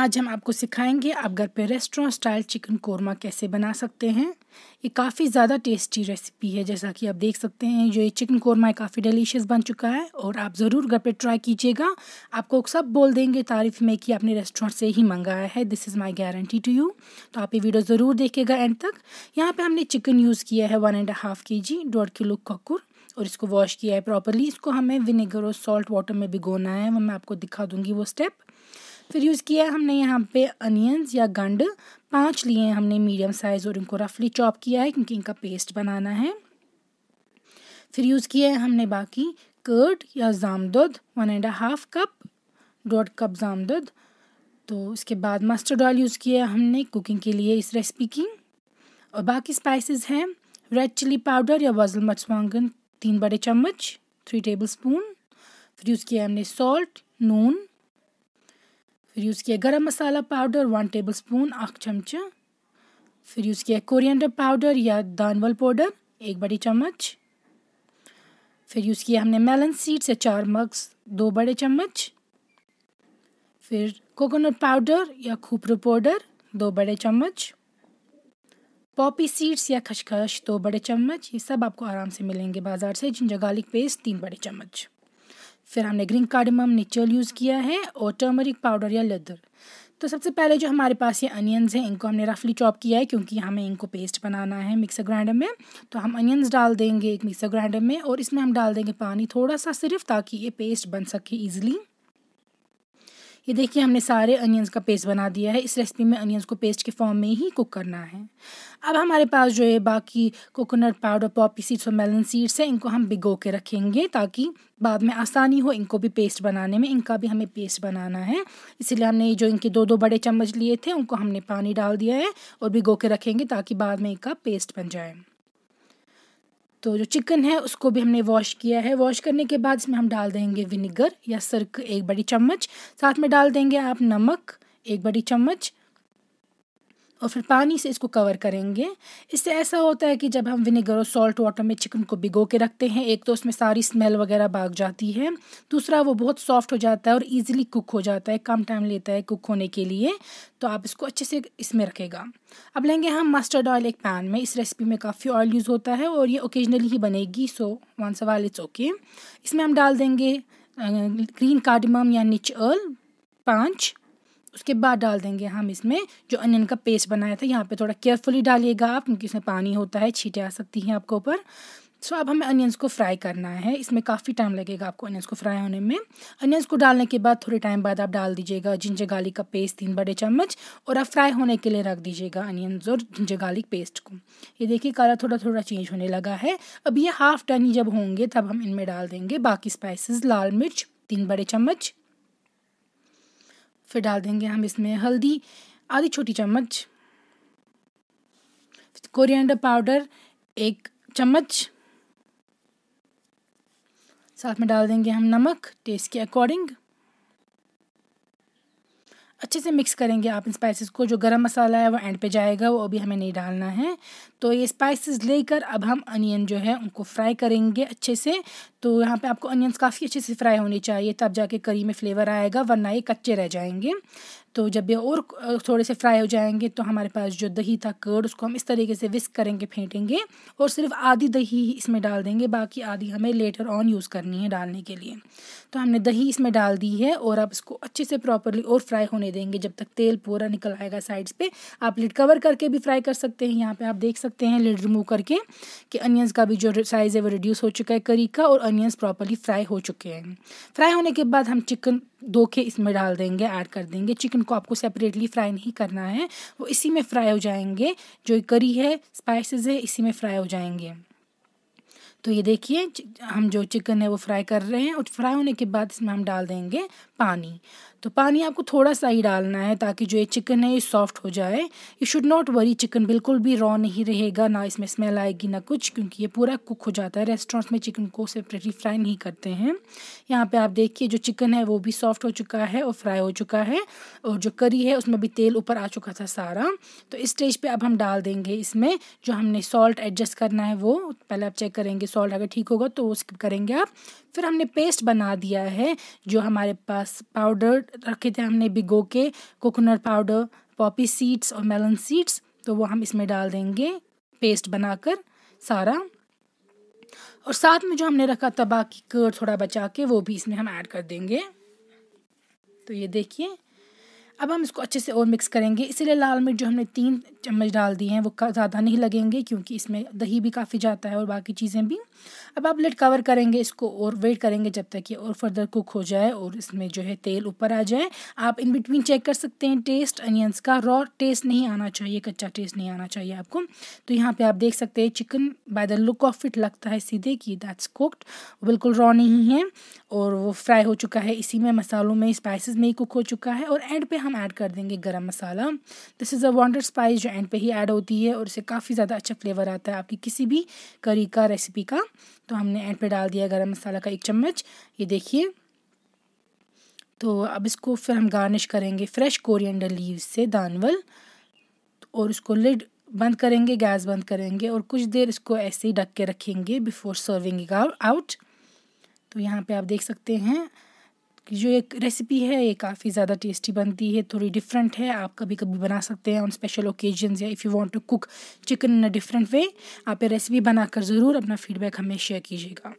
आज हम आपको सिखाएंगे आप घर पे रेस्टोरेंट स्टाइल चिकन कोरमा कैसे बना सकते हैं ये काफ़ी ज़्यादा टेस्टी रेसिपी है जैसा कि आप देख सकते हैं जो ये चिकन कोरमा है काफ़ी डिलीशियस बन चुका है और आप ज़रूर घर पे ट्राई कीजिएगा आपको सब बोल देंगे तारीफ़ में कि आपने रेस्टोरेंट से ही मंगाया है this is my guarantee to you तो आप ये वीडियो ज़रूर देखिएगा एंड तक यहाँ पर हमने चिकन यूज़ किया है वन एंड हाफ़ के जी डेढ़ किलो ककुर और इसको वॉश किया है प्रॉपरली इसको हमें विनेगर और सॉल्ट वाटर में भिगोना है मैं आपको दिखा दूँगी वो स्टेप फिर यूज़ किया हमने यहाँ पे अनियंस या गंड पाँच लिए हैं हमने मीडियम साइज़ और इनको रफली चॉप किया है क्योंकि इनका पेस्ट बनाना है फिर यूज़ किया है हमने बाकी कर्ड या जामदुद one and half cup dot cup जामदुद तो इसके बाद मस्टर्ड ऑयल यूज़ किया है हमने कुकिंग के लिए इस रेसिपी की और बाकी स्पाइसेस हैं रेड चिली पाउडर या वजल मचवांगन तीन बड़े चम्मच थ्री टेबल स्पून फिर यूज़ किया हमने सॉल्ट नून फिर यूज़ किया garam masala powder one tablespoon अख चमच फिर यूज़ किया कोरिएंडर पाउडर या दानवल पाउडर एक बड़ी चम्मच फिर यूज़ किया हमने मेलन सीड्स या चार मग्स दो बड़े चम्मच फिर कोकोनट पाउडर या खूपरू पाउडर दो बड़े चम्मच पॉपी सीड्स या खशखश दो बड़े चम्मच ये सब आपको आराम से मिलेंगे बाज़ार से जिंजर गार्लिक पेस्ट तीन बड़े चम्मच फिर हमने ग्रीन कार्डमम निचोल यूज़ किया है और टर्मरिक पाउडर या लेदर तो सबसे पहले जो हमारे पास ये अनियंस हैं इनको हमने रफली चॉप किया है क्योंकि हमें इनको पेस्ट बनाना है मिक्सर ग्राइंडर में तो हम अनियंस डाल देंगे एक मिक्सर ग्राइंडर में और इसमें हम डाल देंगे पानी थोड़ा सा सिर्फ ताकि ये पेस्ट बन सके ईजिली ये देखिए हमने सारे अनियंस का पेस्ट बना दिया है इस रेसिपी में अनियंस को पेस्ट के फॉर्म में ही कुक करना है अब हमारे पास जो है बाकी कोकोनट पाउडर पॉपी सीड्स और मेलन सीड्स हैं इनको हम भिगो के रखेंगे ताकि बाद में आसानी हो इनको भी पेस्ट बनाने में इनका भी हमें पेस्ट बनाना है इसीलिए हमने जो इनके दो दो बड़े चम्मच लिए थे उनको हमने पानी डाल दिया है और भिगो के रखेंगे ताकि बाद में इनका पेस्ट बन जाए तो जो चिकन है उसको भी हमने वॉश किया है वॉश करने के बाद इसमें हम डाल देंगे विनीगर या सर्क एक बड़ी चम्मच साथ में डाल देंगे आप नमक एक बड़ी चम्मच और फिर पानी से इसको कवर करेंगे इससे ऐसा होता है कि जब हम विनेगर और सॉल्ट वाटर में चिकन को भिगो के रखते हैं एक तो उसमें सारी स्मेल वगैरह भाग जाती है दूसरा वो बहुत सॉफ्ट हो जाता है और ईजिली कुक हो जाता है कम टाइम लेता है कुक होने के लिए तो आप इसको अच्छे से इसमें रखेगा अब लेंगे हम मस्टर्ड ऑयल एक पैन में इस रेसिपी में काफ़ी ऑयल यूज़ होता है और ये ओकेजनली ही बनेगी सो वन सवाल इट्स ओके इसमें हम डाल देंगे ग्रीन कार्डमम या निच अर्ल पाँच उसके बाद डाल देंगे हम इसमें जो अनियन का पेस्ट बनाया था यहाँ पे थोड़ा केयरफुली डालिएगा आप क्योंकि इसमें पानी होता है छीटे आ सकती हैं आपके ऊपर सो so, अब हमें अनियंस को फ्राई करना है इसमें काफ़ी टाइम लगेगा आपको अनियंस को फ्राई होने में अनियंस को डालने के बाद थोड़े टाइम बाद आप डाल दीजिएगा जिंजर गार्लिक का पेस्ट तीन बड़े चम्मच और आप फ्राई होने के लिए रख दीजिएगा अनियंस और जिंजर गार्लिक पेस्ट को ये देखिए कलर थोड़ा थोड़ा चेंज होने लगा है अब ये हाफ टन जब होंगे तब हम इनमें डाल देंगे बाकी स्पाइसेस लाल मिर्च तीन बड़े चम्मच फिर डाल देंगे हम इसमें हल्दी आधी छोटी चम्मच कोरिएंडर पाउडर एक चम्मच साथ में डाल देंगे हम नमक टेस्ट के अकॉर्डिंग अच्छे से मिक्स करेंगे आप इन स्पाइसेस को जो गरम मसाला है वो एंड पे जाएगा वो अभी हमें नहीं डालना है तो ये स्पाइसेस लेकर अब हम अनियन जो है उनको फ्राई करेंगे अच्छे से तो यहाँ पे आपको अनियंस काफ़ी अच्छे से फ्राई होने चाहिए तब जाके करी में फ्लेवर आएगा वरना ये कच्चे रह जाएंगे तो जब ये और थोड़े से फ्राई हो जाएंगे तो हमारे पास जो दही था कर्ड उसको हम इस तरीके से विस्क करेंगे फेंटेंगे और सिर्फ आधी दही इसमें डाल देंगे बाकी आधी हमें लेटर ऑन यूज़ करनी है डालने के लिए तो हमने दही इसमें डाल दी है और आप इसको अच्छे से प्रॉपरली और फ्राई होने देंगे जब तक तेल पूरा निकल आएगा साइड्स पर आप लिड कवर करके भी फ्राई कर सकते हैं यहाँ पर आप देख सकते हैं लिड रिमूव करके कि अनियंस का भी जो साइज़ है वो रिड्यूस हो चुका है करी का और अनियंस प्रॉपरली फ्राई हो चुके हैं फ्राई होने के बाद हम चिकन दो के इसमें डाल देंगे ऐड कर देंगे चिकन को आपको सेपरेटली फ्राई नहीं करना है वो इसी में फ्राई हो जाएंगे जो करी है स्पाइसेस है इसी में फ्राई हो जाएंगे तो ये देखिए हम जो चिकन है वो फ्राई कर रहे हैं और फ्राई होने के बाद इसमें हम डाल देंगे पानी तो पानी आपको थोड़ा सा ही डालना है ताकि जो ये चिकन है ये सॉफ्ट हो जाए you should not worry chicken बिल्कुल भी रॉ नहीं रहेगा ना इसमें स्मेल आएगी ना कुछ क्योंकि ये पूरा कुक हो जाता है रेस्टोरेंट्स में चिकन को सेपरेटली फ्राई नहीं करते हैं यहाँ पे आप देखिए जो चिकन है वो भी सॉफ्ट हो चुका है और फ्राई हो चुका है और जो करी है उसमें भी तेल ऊपर आ चुका था सारा तो इस स्टेज पर अब हम डाल देंगे इसमें जो हमने सॉल्ट एडजस्ट करना है वो पहले आप चेक करेंगे सॉल्ट अगर ठीक होगा तो वो स्किप करेंगे आप फिर हमने पेस्ट बना दिया है जो हमारे पास पाउडर्ड रखे थे हमने भिगो के कोकोनट पाउडर पॉपी सीड्स और मेलन सीड्स तो वो हम इसमें डाल देंगे पेस्ट बनाकर सारा और साथ में जो हमने रखा था बाकी कर थोड़ा बचा के वो भी इसमें हम ऐड कर देंगे तो ये देखिए अब हम इसको अच्छे से और मिक्स करेंगे इसीलिए लाल मिर्च जो हमने तीन चम्मच डाल दिए हैं वो ज़्यादा नहीं लगेंगे क्योंकि इसमें दही भी काफ़ी जाता है और बाकी चीज़ें भी अब आप लेट कवर करेंगे इसको और वेट करेंगे जब तक ये और फर्दर कुक हो जाए और इसमें जो है तेल ऊपर आ जाए आप इन बिटवीन चेक कर सकते हैं टेस्ट अनियंस का रॉ टेस्ट नहीं आना चाहिए कच्चा टेस्ट नहीं आना चाहिए आपको तो यहाँ पर आप देख सकते हैं chicken by the look of it लगता है सीधे कि दैट्स कुकड बिल्कुल रॉ नहीं है और वो फ्राई हो चुका है इसी में मसालों में स्पाइसिस में ही कुक हो चुका है और एंड पे हम हम ऐड कर देंगे garam masala this is a wanted spice जो एंड पे ही ऐड होती है और इसे काफ़ी ज़्यादा अच्छा फ्लेवर आता है आपकी किसी भी करी का रेसिपी का तो हमने एंड पे डाल दिया गरम मसाला का एक चम्मच ये देखिए तो अब इसको फिर हम गार्निश करेंगे फ्रेश कोरिएंडर लीव से दानवल और उसको लिड बंद करेंगे गैस बंद करेंगे और कुछ देर इसको ऐसे ही ढक के रखेंगे बिफोर सर्विंग आउट तो यहाँ पर आप देख सकते हैं जो एक रेसिपी है ये काफ़ी ज़्यादा टेस्टी बनती है थोड़ी डिफरेंट है आप कभी कभी बना सकते हैं ऑन स्पेशल ओकेजन या if you want to cook chicken in a different way आप ये रेसिपी बनाकर ज़रूर अपना फीडबैक हमें शेयर कीजिएगा